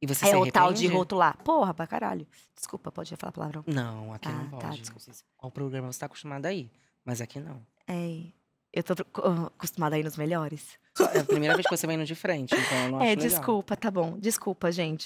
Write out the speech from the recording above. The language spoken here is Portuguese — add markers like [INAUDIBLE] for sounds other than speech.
E você é se o tal de rotular. Porra, pra caralho. Desculpa, pode falar palavrão. Não, aqui ah, não tá, pode. Tá, desculpa. qual programa você tá acostumada aí? Mas aqui não. É. Eu tô acostumada aí nos melhores. É a primeira vez que você vem no de frente, então eu não [LAUGHS] é, acho É, desculpa, legal. tá bom. Desculpa, gente.